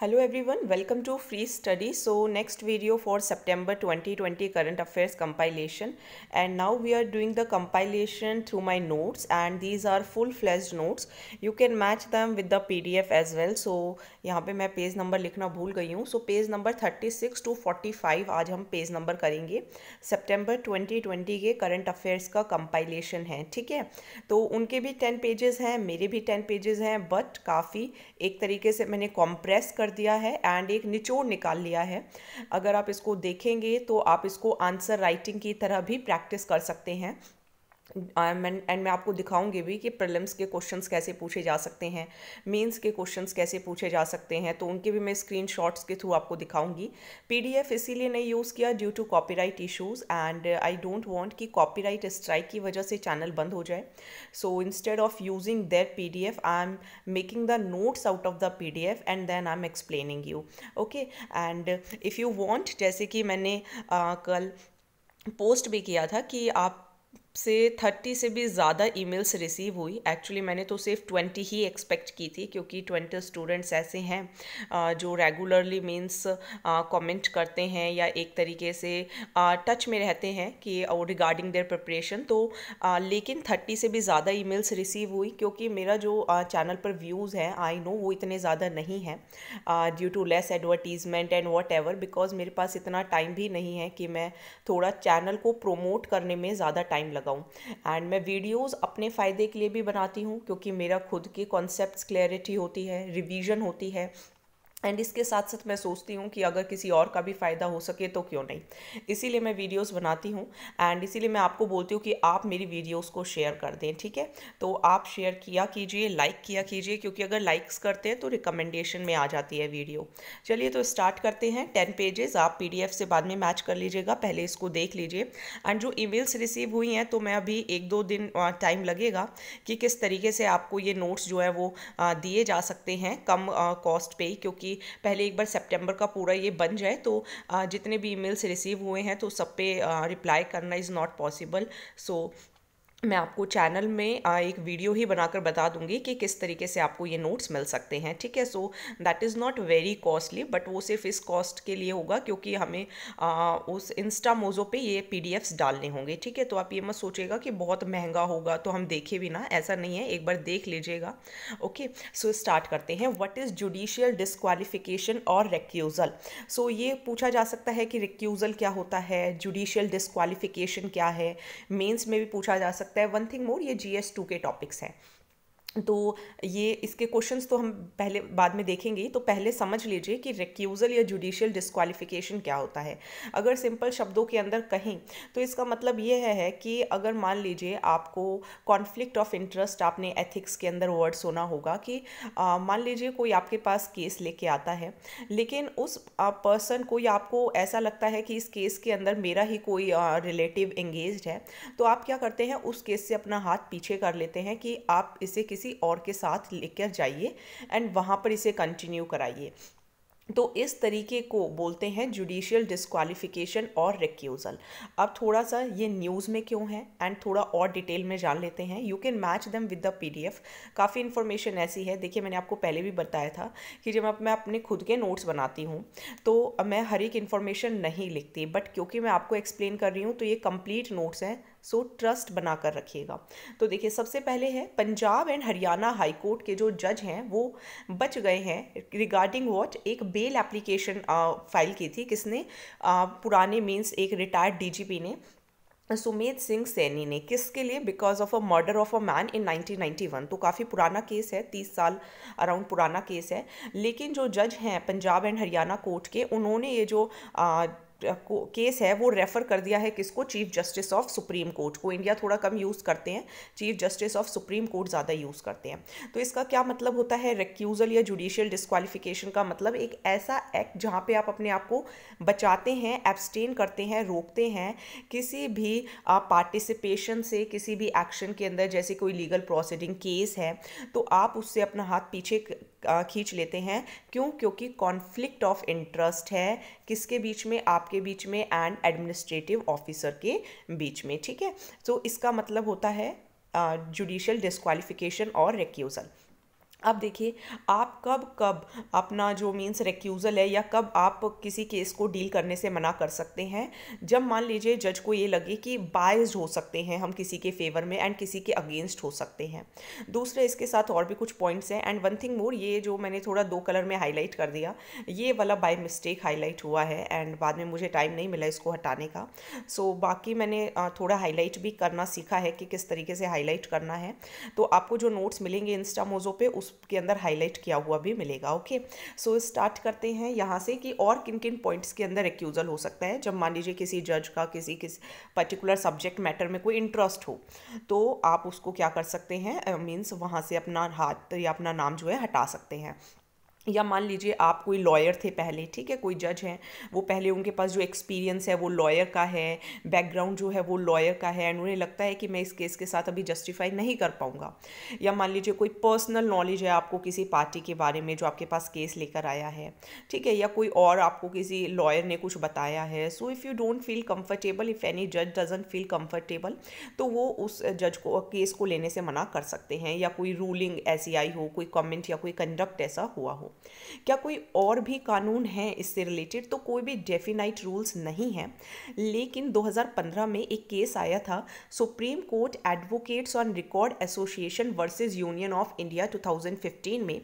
Hello everyone welcome to free study so next video for twenty twenty current affairs compilation and now we are doing the compilation through my notes and these are full fledged notes you can match them with the P D F as well so यहाँ पर मैं page number लिखना भूल गई हूँ so page number thirty six to forty five आज हम page number करेंगे सेप्टेम्बर ट्वेंटी ट्वेंटी के करंट अफेयर्स का कंपाइलेशन है ठीक है तो उनके भी टेन पेजेस हैं मेरे भी टेन पेजेस हैं बट काफ़ी एक तरीके से मैंने कॉम्प्रेस कर कर दिया है एंड एक निचोड़ निकाल लिया है अगर आप इसको देखेंगे तो आप इसको आंसर राइटिंग की तरह भी प्रैक्टिस कर सकते हैं एंड मैं आपको दिखाऊंगी भी कि प्रिलिम्स के क्वेश्चंस कैसे पूछे जा सकते हैं मेंस के क्वेश्चंस कैसे पूछे जा सकते हैं तो उनके भी मैं स्क्रीनशॉट्स के थ्रू आपको दिखाऊंगी पीडीएफ इसीलिए नहीं यूज़ किया due to copyright issues and I don't want कि कॉपीराइट स्ट्राइक की वजह से चैनल बंद हो जाए so instead of using that P I am making the notes out of the P and then I am explaining you okay and if you want जैसे कि मैंने uh, कल पोस्ट भी किया था कि आप से थर्टी से भी ज़्यादा ईमेल्स रिसीव हुई एक्चुअली मैंने तो सिर्फ ट्वेंटी ही एक्सपेक्ट की थी क्योंकि ट्वेंटी स्टूडेंट्स ऐसे हैं जो रेगुलरली मीन्स कमेंट करते हैं या एक तरीके से टच में रहते हैं कि रिगार्डिंग देयर प्रिपरेशन तो लेकिन थर्टी से भी ज़्यादा मेल्स रिसीव हुई क्योंकि मेरा जो चैनल पर व्यूज़ हैं आई नो वो इतने ज़्यादा नहीं हैं due to less advertisement and whatever because मेरे पास इतना टाइम भी नहीं है कि मैं थोड़ा चैनल को प्रोमोट करने में ज़्यादा टाइम लगा करता हूँ एंड मैं वीडियोस अपने फ़ायदे के लिए भी बनाती हूँ क्योंकि मेरा खुद के कॉन्सेप्ट क्लैरिटी होती है रिवीजन होती है एंड इसके साथ साथ मैं सोचती हूँ कि अगर किसी और का भी फ़ायदा हो सके तो क्यों नहीं इसीलिए मैं वीडियोस बनाती हूँ एंड इसीलिए मैं आपको बोलती हूँ कि आप मेरी वीडियोस को शेयर कर दें ठीक है तो आप शेयर किया कीजिए लाइक किया कीजिए क्योंकि अगर लाइक्स करते हैं तो रिकमेंडेशन में आ जाती है वीडियो चलिए तो स्टार्ट करते हैं टेन पेजेस आप पी से बाद में मैच कर लीजिएगा पहले इसको देख लीजिए एंड जो ई रिसीव हुई हैं तो मैं अभी एक दो दिन टाइम लगेगा कि किस तरीके से आपको ये नोट्स जो है वो दिए जा सकते हैं कम कॉस्ट ही क्योंकि कि पहले एक बार सेप्टेम्बर का पूरा ये बन जाए तो जितने भी ईमेल्स रिसीव हुए हैं तो सब पे रिप्लाई करना इज़ नॉट पॉसिबल सो मैं आपको चैनल में एक वीडियो ही बनाकर बता दूंगी कि किस तरीके से आपको ये नोट्स मिल सकते हैं ठीक है so that is not very costly but वो सिर्फ इस कॉस्ट के लिए होगा क्योंकि हमें आ, उस इंस्टा मोज़ो पे ये पी डालने होंगे ठीक है तो आप ये मत सोचिएगा कि बहुत महंगा होगा तो हम देखे भी ना ऐसा नहीं है एक बार देख लीजिएगा ओके सो स्टार्ट करते हैं वट इज़ जुडिशियल डिसक्वालिफिकेशन और रिक्यूज़ल सो ये पूछा जा सकता है कि रिक्यूज़ल क्या होता है जुडिशियल डिसक्वालिफिकेशन क्या है मेन्स में भी पूछा जा सकता सकता है वन थिंग मोर ये जी के टॉपिक्स हैं तो ये इसके क्वेश्चंस तो हम पहले बाद में देखेंगे तो पहले समझ लीजिए कि रिक्यूज़ल या जुडिशियल डिस्कवालिफिकेशन क्या होता है अगर सिंपल शब्दों के अंदर कहें तो इसका मतलब ये है, है कि अगर मान लीजिए आपको कॉन्फ्लिक्ट ऑफ इंटरेस्ट आपने एथिक्स के अंदर वर्ड सुना होगा कि मान लीजिए कोई आपके पास केस लेके आता है लेकिन उस पर्सन को या आपको ऐसा लगता है कि इस केस के अंदर मेरा ही कोई रिलेटिव एंगेज है तो आप क्या करते हैं उस केस से अपना हाथ पीछे कर लेते हैं कि आप इसे किसी किसी और के साथ लेकर जाइए एंड वहाँ पर इसे कंटिन्यू कराइए तो इस तरीके को बोलते हैं जुडिशियल डिस्कालीफिकेशन और रिक्यूज़ल अब थोड़ा सा ये न्यूज़ में क्यों है एंड थोड़ा और डिटेल में जान लेते हैं you can match them with the PDF काफ़ी इन्फॉर्मेशन ऐसी है देखिए मैंने आपको पहले भी बताया था कि जब मैं अपने खुद के नोट्स बनाती हूँ तो मैं हर एक इन्फॉर्मेशन नहीं लिखती बट क्योंकि मैं आपको एक्सप्लेन कर रही हूँ तो ये कम्प्लीट नोट्स हैं सो ट्रस्ट बनाकर रखिएगा तो देखिए सबसे पहले है Punjab and Haryana high court के जो जज हैं वो बच गए हैं रिगार्डिंग वॉट एक बेल एप्लीकेशन फाइल की थी किसने आ, पुराने मीन्स एक रिटायर्ड डीजीपी ने सुमेध सिंह सैनी ने किसके लिए because of a murder of a man in 1991 तो काफ़ी पुराना केस है तीस साल अराउंड पुराना केस है लेकिन जो जज हैं पंजाब एंड हरियाणा कोर्ट के उन्होंने ये जो आ, केस है वो रेफ़र कर दिया है किसको chief justice of supreme court को इंडिया थोड़ा कम यूज़ करते हैं chief justice of supreme court ज़्यादा यूज़ करते हैं तो इसका क्या मतलब होता है रिक्यूज़ल या जुडिशियल डिस्कवालिफ़िकेशन का मतलब एक ऐसा एक्ट जहाँ पे आप अपने आप को बचाते हैं एब्सटेन करते हैं रोकते हैं किसी भी पार्टिसिपेशन से किसी भी एक्शन के अंदर जैसे कोई लीगल प्रोसीडिंग केस है तो आप उससे अपना हाथ पीछे खींच लेते हैं क्यों क्योंकि कॉन्फ्लिक्ट ऑफ इंटरेस्ट है किसके बीच में आपके बीच में एंड एडमिनिस्ट्रेटिव ऑफिसर के बीच में ठीक है सो so, इसका मतलब होता है जुडिशियल डिस्कवालिफिकेशन और रिक्यूज़ल अब देखिए आप कब कब अपना जो मीन्स रेक्यूज़ल है या कब आप किसी केस को डील करने से मना कर सकते हैं जब मान लीजिए जज को ये लगे कि बायस्ड हो सकते हैं हम किसी के फेवर में एंड किसी के अगेंस्ट हो सकते हैं दूसरे इसके साथ और भी कुछ पॉइंट्स हैं एंड वन थिंग मोर ये जो मैंने थोड़ा दो कलर में हाईलाइट कर दिया ये वाला बाय मिस्टेक हाईलाइट हुआ है एंड बाद में मुझे टाइम नहीं मिला इसको हटाने का सो so, बाकी मैंने थोड़ा हाईलाइट भी करना सीखा है कि किस तरीके से हाईलाइट करना है तो आपको जो नोट्स मिलेंगे इंस्टामोजो पर उस उसके अंदर हाईलाइट किया हुआ भी मिलेगा ओके सो स्टार्ट करते हैं यहाँ से कि और किन किन पॉइंट्स के अंदर एक्यूज़ल हो सकता है जब मान लीजिए किसी जज का किसी किस पर्टिकुलर सब्जेक्ट मैटर में कोई इंटरेस्ट हो तो आप उसको क्या कर सकते हैं मीन्स वहाँ से अपना हाथ या अपना नाम जो है हटा सकते हैं या मान लीजिए आप कोई लॉयर थे पहले ठीक है कोई जज हैं वो पहले उनके पास जो एक्सपीरियंस है वो लॉयर का है बैकग्राउंड जो है वो लॉयर का है एंड उन्हें लगता है कि मैं इस केस के साथ अभी जस्टिफाई नहीं कर पाऊँगा या मान लीजिए कोई पर्सनल नॉलेज है आपको किसी पार्टी के बारे में जो आपके पास केस लेकर आया है ठीक है या कोई और आपको किसी लॉयर ने कुछ बताया है so if you don't feel comfortable if any जज डजेंट फील कम्फर्टेबल तो वो उस जज को केस को लेने से मना कर सकते हैं या कोई रूलिंग ऐसी आई हो कोई कमेंट या कोई कंडक्ट ऐसा हुआ हो क्या कोई और भी कानून है इससे रिलेटेड तो कोई भी डेफिनाइट रूल्स नहीं है लेकिन 2015 में एक केस आया था supreme court advocates on record association versus union of India 2015 में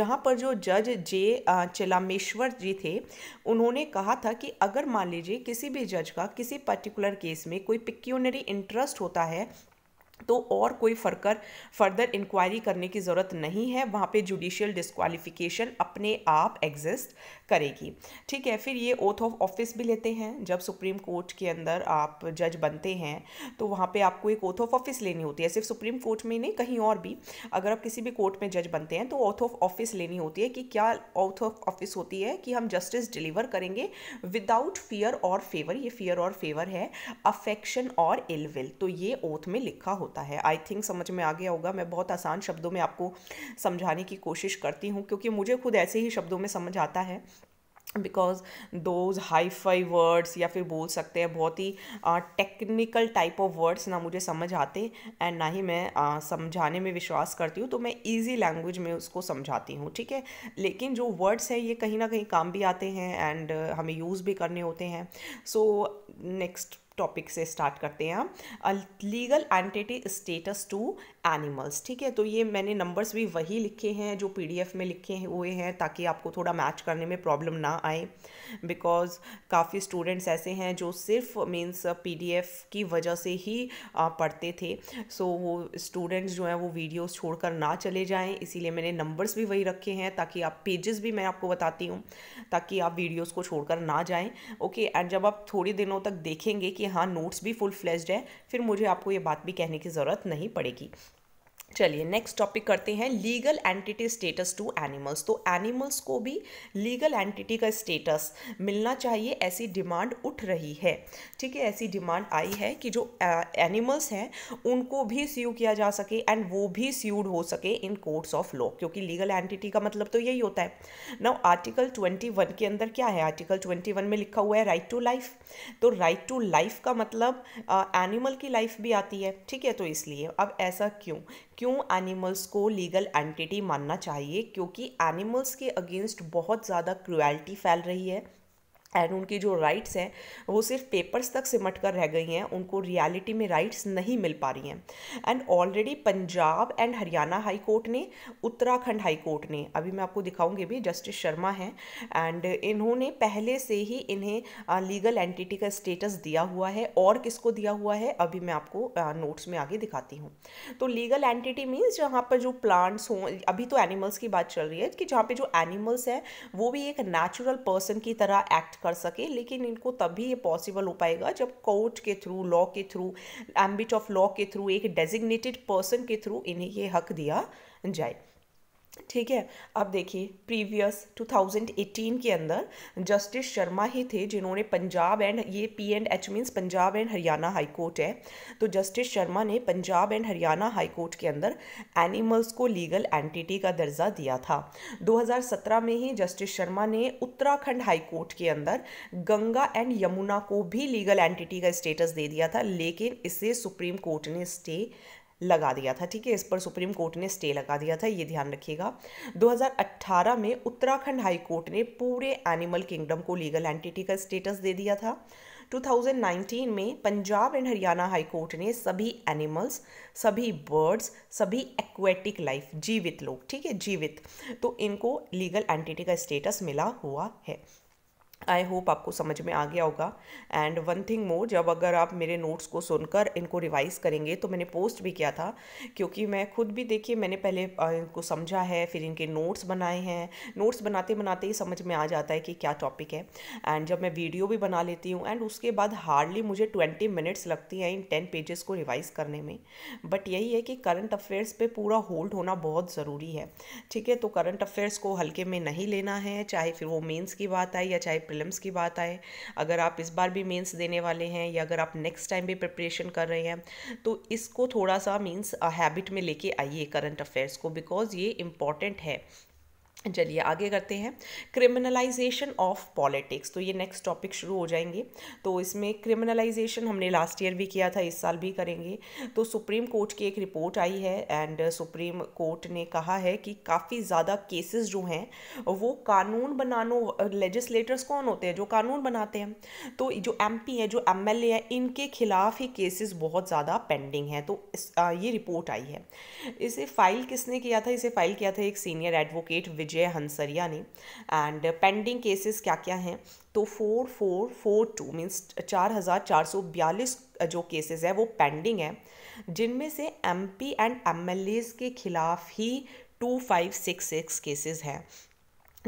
जहां पर जो जज जे चिलामेश्वर जी थे उन्होंने कहा था कि अगर मान लीजिए किसी भी जज का किसी पर्टिकुलर केस में कोई पिक्यूनरी इंटरेस्ट होता है तो और कोई फरकर फर्दर इंक्वायरी करने की ज़रूरत नहीं है वहाँ पे जुडिशियल डिस्कवालिफिकेशन अपने आप एग्जिस्ट करेगी ठीक है फिर ये ओथ ऑफ ऑफिस भी लेते हैं जब सुप्रीम कोर्ट के अंदर आप जज बनते हैं तो वहाँ पे आपको एक ओथ ऑफ ऑफिस लेनी होती है सिर्फ सुप्रीम कोर्ट में ही नहीं कहीं और भी अगर आप किसी भी कोर्ट में जज बनते हैं तो ओथ ऑफ ऑफिस लेनी होती है कि क्या ओथ ऑफ ऑफिस होती है कि हम जस्टिस डिलीवर करेंगे विदाउट फियर और फेवर ये फियर और फेवर है अफेक्शन और इलविल तो ये ओथ में लिखा होता होता है आई थिंक समझ में आ गया होगा मैं बहुत आसान शब्दों में आपको समझाने की कोशिश करती हूँ क्योंकि मुझे खुद ऐसे ही शब्दों में समझ आता है because those hi fi words या फिर बोल सकते हैं बहुत ही टेक्निकल टाइप ऑफ वर्ड्स ना मुझे समझ आते एंड ना ही मैं uh, समझाने में विश्वास करती हूँ तो मैं ईजी लैंग्वेज में उसको समझाती हूँ ठीक है लेकिन जो वर्ड्स हैं ये कहीं ना कहीं काम भी आते हैं एंड uh, हमें यूज़ भी करने होते हैं सो नेक्स्ट टॉपिक से स्टार्ट करते हैं हम legal entity status to animals ठीक है तो ये मैंने नंबर्स भी वही लिखे हैं जो पीडीएफ में लिखे हुए हैं ताकि आपको थोड़ा मैच करने में प्रॉब्लम ना आए बिकॉज काफ़ी स्टूडेंट्स ऐसे हैं जो सिर्फ मीन्स पीडीएफ की वजह से ही पढ़ते थे सो so, वो स्टूडेंट्स जो हैं वो वीडियोस छोड़कर ना चले जाएं इसीलिए मैंने नंबर्स भी वही रखे हैं ताकि आप पेजेस भी मैं आपको बताती हूँ ताकि आप वीडियोज़ को कर ना जाएँ ओके एंड जब आप थोड़े दिनों तक देखेंगे कि हाँ नोट्स भी फुल फ्लेज्ड है फिर मुझे आपको ये बात भी कहने की ज़रूरत नहीं पड़ेगी चलिए नेक्स्ट टॉपिक करते हैं legal entity status to animals तो एनिमल्स को भी लीगल एंटिटी का स्टेटस मिलना चाहिए ऐसी डिमांड उठ रही है ठीक है ऐसी डिमांड आई है कि जो एनिमल्स हैं उनको भी स्यू किया जा सके एंड वो भी स्यूड हो सके इन कोर्ट्स ऑफ लॉ क्योंकि लीगल एंटिटी का मतलब तो यही होता है ना आर्टिकल ट्वेंटी वन के अंदर क्या है आर्टिकल ट्वेंटी वन में लिखा हुआ है राइट टू लाइफ तो राइट टू लाइफ का मतलब एनिमल की लाइफ भी आती है ठीक है तो इसलिए अब ऐसा क्यों क्यों एनिमल्स को लीगल एंटिटी मानना चाहिए क्योंकि एनिमल्स के अगेंस्ट बहुत ज़्यादा क्रुएल्टी फैल रही है एंड उनकी जो राइट्स हैं वो सिर्फ पेपर्स तक सिमट कर रह गई हैं उनको रियलिटी में राइट्स नहीं मिल पा रही हैं and already Punjab and Haryana high court ने उत्तराखंड हाई कोर्ट ने अभी मैं आपको दिखाऊंगी भी जस्टिस शर्मा हैं एंड इन्होंने पहले से ही इन्हें लीगल एंटिटी का स्टेटस दिया हुआ है और किसको दिया हुआ है अभी मैं आपको नोट्स में आगे दिखाती हूँ तो लीगल एंटिटी मीन्स जहाँ पर जो प्लांट्स हों अभी तो एनिमल्स की बात चल रही है कि जहाँ पर जो एनिमल्स हैं वो भी एक नेचुरल पर्सन की तरह एक्ट कर सके लेकिन इनको तभी ये पॉसिबल हो पाएगा जब कोर्ट के थ्रू लॉ के थ्रू एम्बिट ऑफ लॉ के थ्रू एक डेजिग्नेटेड पर्सन के थ्रू इन्हें ये हक दिया जाए ठीक है अब देखिए प्रीवियस 2018 के अंदर जस्टिस शर्मा ही थे जिन्होंने पंजाब एंड ये P and H means Punjab and Haryana high court है तो जस्टिस शर्मा ने Punjab and Haryana high court के अंदर एनिमल्स को लीगल एंटिटी का दर्जा दिया था 2017 में ही जस्टिस शर्मा ने उत्तराखंड हाई कोर्ट के अंदर गंगा एंड यमुना को भी लीगल एंटिटी का स्टेटस दे दिया था लेकिन इसे सुप्रीम कोर्ट ने स्टे लगा दिया था ठीक है इस पर सुप्रीम कोर्ट ने स्टे लगा दिया था ये ध्यान रखिएगा 2018 में उत्तराखंड हाई कोर्ट ने पूरे एनिमल किंगडम को लीगल एंटिटी का स्टेटस दे दिया था 2019 में Punjab and Haryana high court ने सभी एनिमल्स सभी बर्ड्स सभी एक्वेटिक लाइफ जीवित लोग ठीक है जीवित तो इनको लीगल एंटिटी का स्टेटस मिला हुआ है आई होप आपको समझ में आ गया होगा एंड वन थिंग मोर जब अगर आप मेरे नोट्स को सुनकर इनको रिवाइज़ करेंगे तो मैंने पोस्ट भी किया था क्योंकि मैं खुद भी देखिए मैंने पहले इनको समझा है फिर इनके नोट्स बनाए हैं नोट्स बनाते बनाते ही समझ में आ जाता है कि क्या टॉपिक है एंड जब मैं वीडियो भी बना लेती हूँ एंड उसके बाद हार्डली मुझे ट्वेंटी मिनट्स लगती हैं इन टेन पेजेस को रिवाइज़ करने में बट यही है कि करंट अफेयर्स पर पूरा होल्ड होना बहुत ज़रूरी है ठीक है तो करंट अफेयर्स को हल्के में नहीं लेना है चाहे फिर वो मेन्स की बात आए या चाहे प्रिलिम्स की बात आए अगर आप इस बार भी मेंस देने वाले हैं या अगर आप नेक्स्ट टाइम भी प्रिपरेशन कर रहे हैं तो इसको थोड़ा सा मीन्स हैबिट में लेके आइए करंट अफेयर्स को बिकॉज ये इंपॉर्टेंट है चलिए आगे करते हैं क्रिमिनलाइजेशन ऑफ पॉलिटिक्स तो ये नेक्स्ट टॉपिक शुरू हो जाएंगे तो इसमें क्रिमिनलाइजेशन हमने लास्ट ईयर भी किया था इस साल भी करेंगे तो सुप्रीम कोर्ट की एक रिपोर्ट आई है एंड सुप्रीम कोर्ट ने कहा है कि काफ़ी ज़्यादा केसेस जो हैं वो कानून बनानो लेजिस्लेटर्स कौन होते हैं जो कानून बनाते हैं तो जो एम हैं जो एम हैं इनके खिलाफ ही केसेस बहुत ज़्यादा पेंडिंग हैं तो इस, आ, ये रिपोर्ट आई है इसे फाइल किसने किया था इसे फाइल किया था एक सीनियर एडवोकेट विजय हंसरिया ने एंड पेंडिंग केसेस क्या क्या हैं तो four four four two means चार हज़ार चार सौ बयालीस जो केसेस है वो पेंडिंग है जिनमें से एमपी एंड एमएलएज के खिलाफ ही two five six six cases हैं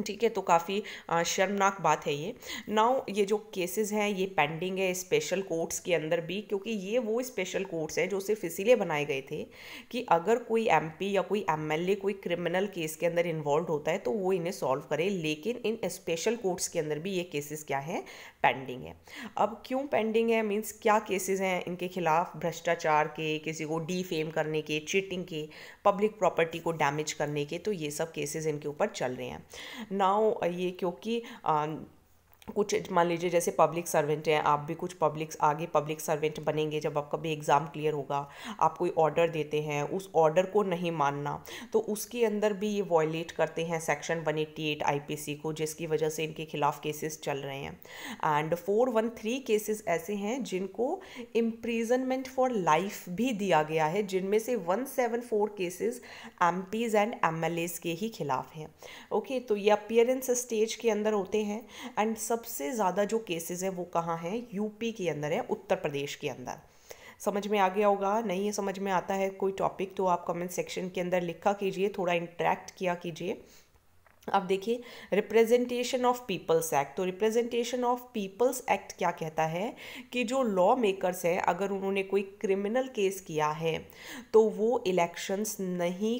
ठीक है तो काफ़ी शर्मनाक बात है ये नाउ ये जो केसेस हैं ये पेंडिंग है स्पेशल कोर्ट्स के अंदर भी क्योंकि ये वो स्पेशल कोर्ट्स हैं जो सिर्फ इसीलिए बनाए गए थे कि अगर कोई एमपी या कोई एमएलए कोई क्रिमिनल केस के अंदर इन्वॉल्व होता है तो वो इन्हें सॉल्व करे लेकिन इन स्पेशल कोर्ट्स के अंदर भी ये केसेस क्या हैं पेंडिंग है अब क्यों पेंडिंग है मींस क्या केसेस हैं इनके खिलाफ भ्रष्टाचार के किसी को डीफेम करने के चीटिंग के पब्लिक प्रॉपर्टी को डैमेज करने के तो ये सब केसेस इनके ऊपर चल रहे हैं नाउ ये क्योंकि कुछ मान लीजिए जैसे पब्लिक सर्वेंट हैं आप भी कुछ पब्लिक आगे पब्लिक सर्वेंट बनेंगे जब आपका भी एग्ज़ाम क्लियर होगा आप कोई ऑर्डर देते हैं उस ऑर्डर को नहीं मानना तो उसके अंदर भी ये वॉयलेट करते हैं section one eighty eight I P C को जिसकी वजह से इनके खिलाफ केसेस चल रहे हैं and four one three cases ऐसे हैं जिनको इम्प्रीजनमेंट फॉर लाइफ भी दिया गया है जिनमें से one seven four cases MPs and MLAs के ही खिलाफ हैं ओके okay, तो ये अपियरेंस स्टेज के अंदर होते हैं एंड सबसे ज़्यादा जो केसेस है वो कहाँ हैं यूपी के अंदर है उत्तर प्रदेश के अंदर समझ में आ गया होगा नहीं ये समझ में आता है कोई टॉपिक तो आप कमेंट सेक्शन के अंदर लिखा कीजिए थोड़ा इंटरेक्ट किया कीजिए अब देखिए रिप्रेजेंटेशन ऑफ पीपल्स एक्ट तो रिप्रेजेंटेशन ऑफ पीपल्स एक्ट क्या कहता है कि जो लॉ मेकर्स हैं अगर उन्होंने कोई क्रिमिनल केस किया है तो वो इलेक्शंस नहीं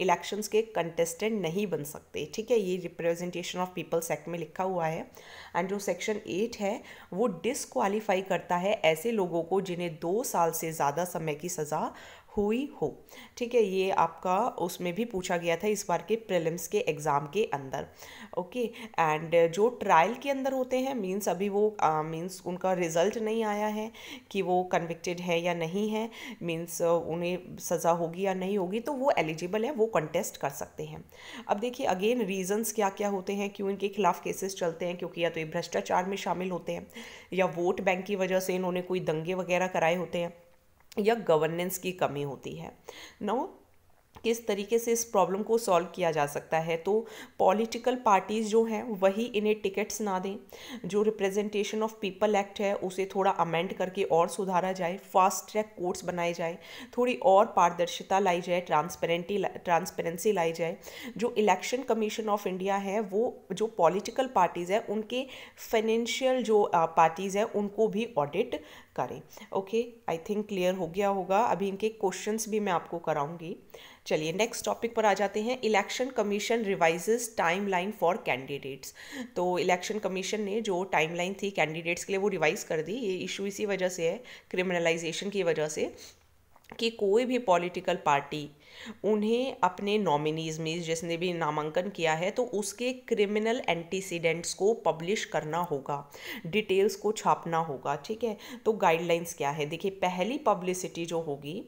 इलेक्शंस के कंटेस्टेंट नहीं बन सकते ठीक है ये रिप्रेजेंटेशन ऑफ पीपल्स एक्ट में लिखा हुआ है एंड जो सेक्शन एट है वो डिसक्वालीफाई करता है ऐसे लोगों को जिन्हें दो साल से ज़्यादा समय की सज़ा हुई हो ठीक है ये आपका उसमें भी पूछा गया था इस बार के प्रिलिम्स के एग्ज़ाम के अंदर ओके एंड जो ट्रायल के अंदर होते हैं मीन्स अभी वो मीन्स उनका रिज़ल्ट नहीं आया है कि वो कन्विक्टेड है या नहीं है मीन्स उन्हें सज़ा होगी या नहीं होगी तो वो एलिजिबल है वो कंटेस्ट कर सकते हैं अब देखिए अगेन रीजंस क्या क्या होते हैं क्यों इनके खिलाफ केसेस चलते हैं क्योंकि या तो ये भ्रष्टाचार में शामिल होते हैं या वोट बैंक की वजह से इन्होंने कोई दंगे वगैरह कराए होते हैं या गवर्नेंस की कमी होती है नौ किस तरीके से इस प्रॉब्लम को सॉल्व किया जा सकता है तो पॉलिटिकल पार्टीज़ जो हैं वही इन्हें टिकट्स ना दें जो रिप्रेजेंटेशन ऑफ पीपल एक्ट है उसे थोड़ा अमेंड करके और सुधारा जाए फास्ट ट्रैक कोर्ट्स बनाए जाए थोड़ी और पारदर्शिता लाई जाए ट्रांसपेरेंटी ट्रांसपेरेंसी लाई जाए जो इलेक्शन कमीशन ऑफ इंडिया है वो जो पॉलिटिकल पार्टीज़ हैं उनके फाइनेंशियल जो पार्टीज़ हैं उनको भी ऑडिट करें ओके आई थिंक क्लियर हो गया होगा अभी इनके क्वेश्चंस भी मैं आपको कराऊंगी चलिए नेक्स्ट टॉपिक पर आ जाते हैं election commission revises timeline for candidates तो इलेक्शन कमीशन ने जो टाइमलाइन थी कैंडिडेट्स के लिए वो रिवाइज कर दी ये इशू इसी वजह से है क्रिमिनलाइजेशन की वजह से कि कोई भी पॉलिटिकल पार्टी उन्हें अपने नॉमिनीज़ में जिसने भी नामांकन किया है तो उसके क्रिमिनल एंटीसीडेंट्स को पब्लिश करना होगा डिटेल्स को छापना होगा ठीक है तो गाइडलाइंस क्या है देखिए पहली पब्लिसिटी जो होगी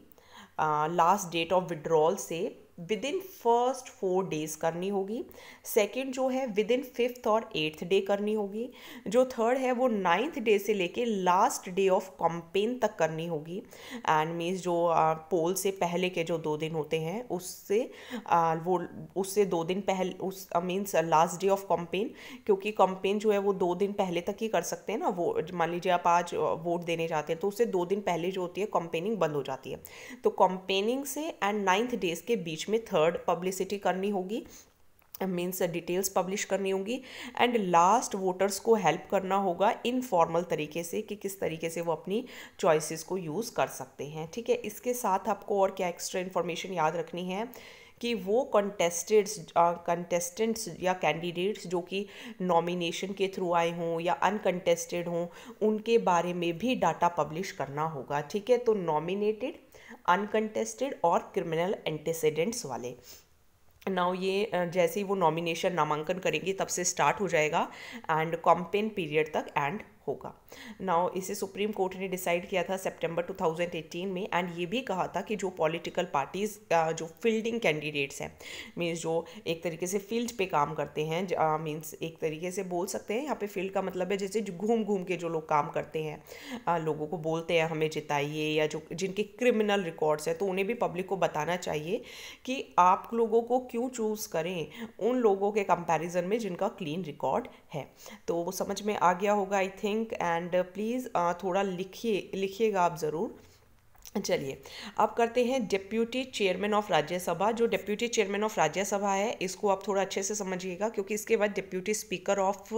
Uh, last date of withdrawal say within first four days करनी होगी सेकेंड जो है विद इन फिफ्थ और एट्थ डे करनी होगी जो थर्ड है वो नाइन्थ डे से लेके लास्ट डे ऑफ कंपेन तक करनी होगी एंड मीन्स जो पोल से पहले के जो दो दिन होते हैं उससे वो उससे दो दिन पहले उस means last day of campaign क्योंकि कंपेन जो है वो दो दिन पहले तक ही कर सकते हैं ना वो मान लीजिए आप आज वोट देने जाते हैं तो उससे दो दिन पहले जो होती है कंपेनिंग बंद हो जाती है तो कंपेनिंग से एंड नाइन्थ डेज के बीच बीच में थर्ड पब्लिसिटी करनी होगी मीन्स डिटेल्स पब्लिश करनी होगी एंड लास्ट वोटर्स को हेल्प करना होगा इनफॉर्मल तरीके से कि किस तरीके से वो अपनी चॉइसेस को यूज़ कर सकते हैं ठीक है इसके साथ आपको और क्या एक्स्ट्रा इन्फॉर्मेशन याद रखनी है कि वो कंटेस्टेड्स कंटेस्टेंट्स या कैंडिडेट्स जो कि नॉमिनेशन के थ्रू आए हों या अनकंटेस्टेड हों उनके बारे में भी डाटा पब्लिश करना होगा ठीक है तो नॉमिनेटेड अनकंटेस्टेड और क्रिमिनल एंटीसीडेंट्स वाले नाउ ये जैसे ही वो नॉमिनेशन नामांकन करेंगे तब से स्टार्ट हो जाएगा एंड कॉम्पेन पीरियड तक एंड होगा नाउ इसे सुप्रीम कोर्ट ने डिसाइड किया था सितंबर 2018 में एंड ये भी कहा था कि जो पॉलिटिकल पार्टीज़ जो फील्डिंग कैंडिडेट्स हैं मीन्स जो एक तरीके से फील्ड पे काम करते हैं मीन्स एक तरीके से बोल सकते हैं यहाँ पे फील्ड का मतलब है जैसे घूम घूम के जो लोग काम करते हैं आ, लोगों को बोलते हैं हमें जिताइए या जो जिनके क्रिमिनल रिकॉर्ड्स हैं तो उन्हें भी पब्लिक को बताना चाहिए कि आप लोगों को क्यों चूज़ करें उन लोगों के कंपेरिजन में जिनका क्लीन रिकॉर्ड है तो वो समझ में आ गया होगा I think think and please थोड़ा लिखिए लिखिएगा आप ज़रूर चलिए अब करते हैं डिप्यूटी चेयरमैन ऑफ राज्यसभा जो डिप्यूटी चेयरमैन ऑफ राज्यसभा है इसको आप थोड़ा अच्छे से समझिएगा क्योंकि इसके बाद डिप्यूटी स्पीकर ऑफ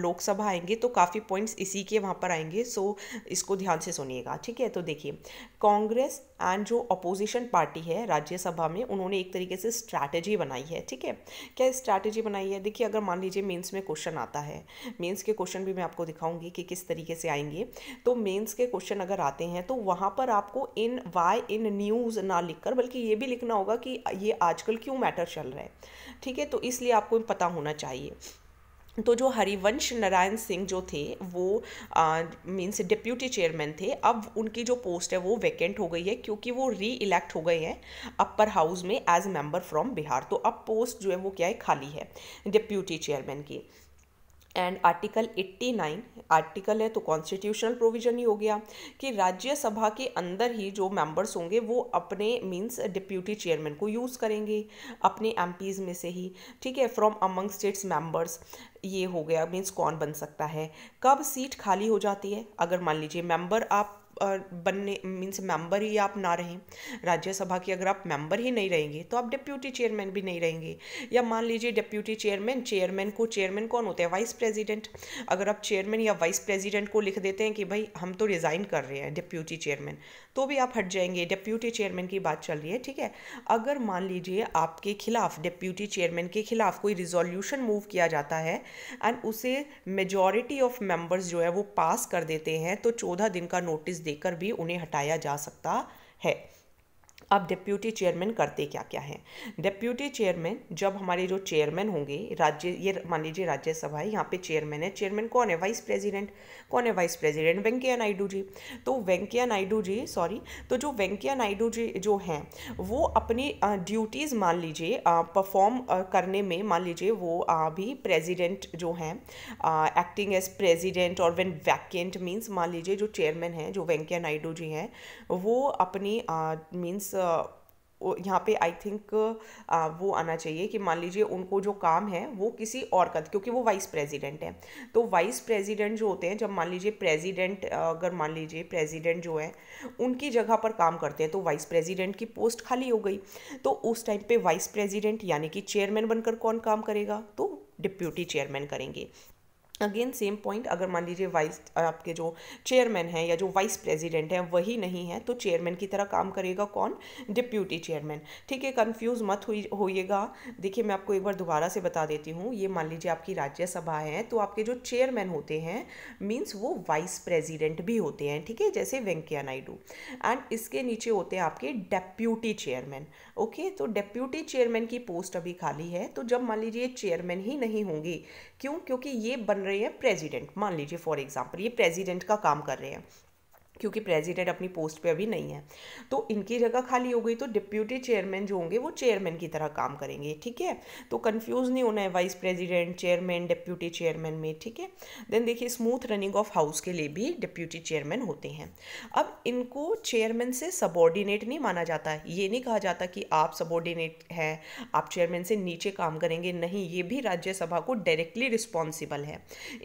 लोकसभा आएंगे तो काफ़ी पॉइंट्स इसी के वहाँ पर आएंगे सो इसको ध्यान से सुनिएगा ठीक है तो देखिए कांग्रेस एंड जो अपोजिशन पार्टी है राज्यसभा में उन्होंने एक तरीके से स्ट्रैटेजी बनाई है ठीक है क्या स्ट्रैटेजी बनाई है देखिए अगर मान लीजिए मेंस में क्वेश्चन आता है मेंस के क्वेश्चन भी मैं आपको दिखाऊंगी कि किस तरीके से आएंगे तो मेंस के क्वेश्चन अगर आते हैं तो वहाँ पर आपको इन वाई इन न्यूज़ ना कर बल्कि ये भी लिखना होगा कि ये आजकल क्यों मैटर चल रहा है ठीक है तो इसलिए आपको पता होना चाहिए तो जो हरिवंश नारायण सिंह जो थे वो मीन्स डिप्यूटी चेयरमैन थे अब उनकी जो पोस्ट है वो वैकेंट हो गई है क्योंकि वो री इलेक्ट हो गए हैं अपर हाउस में एज मेंबर फ्रॉम बिहार तो अब पोस्ट जो है वो क्या है खाली है डिप्यूटी चेयरमैन की एंड आर्टिकल 89 आर्टिकल है तो कॉन्स्टिट्यूशनल प्रोविजन ही हो गया कि राज्यसभा के अंदर ही जो मेंबर्स होंगे वो अपने मींस डिप्यूटी चेयरमैन को यूज़ करेंगे अपने एम में से ही ठीक है फ्रॉम अमंग स्टेट्स मेंबर्स ये हो गया मींस कौन बन सकता है कब सीट खाली हो जाती है अगर मान लीजिए मेंबर आप बनने मीन्स मेंबर ही आप ना रहें राज्यसभा की अगर आप मेंबर ही नहीं रहेंगे तो आप डिप्यूटी चेयरमैन भी नहीं रहेंगे या मान लीजिए डिप्यूटी चेयरमैन चेयरमैन को चेयरमैन कौन होते हैं वाइस प्रेजिडेंट अगर आप चेयरमैन या वाइस प्रेजिडेंट को लिख देते हैं कि भाई हम तो रिज़ाइन कर रहे हैं डिप्यूटी चेयरमैन तो भी आप हट जाएंगे डिप्यूटी चेयरमैन की बात चल रही है ठीक है अगर मान लीजिए आपके खिलाफ डिप्यूटी चेयरमैन के खिलाफ कोई रिजोल्यूशन मूव किया जाता है एंड उसे मेजोरिटी ऑफ मेंबर्स जो है वो पास कर देते हैं तो चौदह दिन का नोटिस देकर भी उन्हें हटाया जा सकता है अब डिप्यूटी चेयरमैन करते क्या क्या हैं डिप्यूटी चेयरमैन जब हमारे जो चेयरमैन होंगे राज्य ये मान लीजिए राज्यसभा है यहाँ पे चेयरमैन है चेयरमैन कौन है वाइस प्रेसिडेंट कौन है वाइस प्रेसिडेंट वेंकैया नायडू जी तो वेंकैया नायडू जी सॉरी तो जो वेंकैया नायडू जी जो हैं वो अपनी ड्यूटीज़ मान लीजिए परफॉर्म करने में मान लीजिए वो अभी प्रेजिडेंट जो हैं एक्टिंग एज प्रेजिडेंट और वेन वैकेंट मीन्स मान लीजिए जो चेयरमैन हैं जो वेंकैया नायडू जी हैं वो अपनी मीन्स यहाँ पे आई थिंक वो आना चाहिए कि मान लीजिए उनको जो काम है वो किसी और का क्योंकि वो वाइस प्रेसिडेंट है तो वाइस प्रेसिडेंट जो होते हैं जब मान लीजिए प्रेसिडेंट अगर मान लीजिए प्रेसिडेंट जो है उनकी जगह पर काम करते हैं तो वाइस प्रेसिडेंट की पोस्ट खाली हो गई तो उस टाइम पे वाइस प्रेसिडेंट यानी कि चेयरमैन बनकर कौन काम करेगा तो डिप्यूटी चेयरमैन करेंगे अगेन सेम पॉइंट अगर मान लीजिए वाइस आपके जो चेयरमैन हैं या जो वाइस प्रेसिडेंट हैं वही नहीं है तो चेयरमैन की तरह काम करेगा कौन डिप्यूटी चेयरमैन ठीक है कंफ्यूज मत हुई होइएगा देखिए मैं आपको एक बार दोबारा से बता देती हूँ ये मान लीजिए आपकी राज्यसभा है तो आपके जो चेयरमैन होते हैं मीन्स वो वाइस प्रेजिडेंट भी होते हैं ठीक है जैसे वेंकैया नायडू एंड इसके नीचे होते हैं आपके डेप्यूटी चेयरमैन ओके तो डिप्यूटी चेयरमैन की पोस्ट अभी खाली है तो जब मान लीजिए चेयरमैन ही नहीं होंगे क्यों क्योंकि ये बन रहे हैं प्रेसिडेंट मान लीजिए फॉर एग्जांपल ये प्रेसिडेंट का काम कर रहे हैं क्योंकि प्रेसिडेंट अपनी पोस्ट पे अभी नहीं है तो इनकी जगह खाली हो गई तो डिप्यूटी चेयरमैन जो होंगे वो चेयरमैन की तरह काम करेंगे ठीक है तो कंफ्यूज नहीं होना है vice president chairman deputy chairman में ठीक है देन देखिए स्मूथ रनिंग ऑफ हाउस के लिए भी डिप्यूटी चेयरमैन होते हैं अब इनको चेयरमैन से सबॉर्डिनेट नहीं माना जाता ये नहीं कहा जाता कि आप सबॉर्डिनेट हैं आप चेयरमैन से नीचे काम करेंगे नहीं ये भी राज्यसभा को डायरेक्टली रिस्पॉन्सिबल है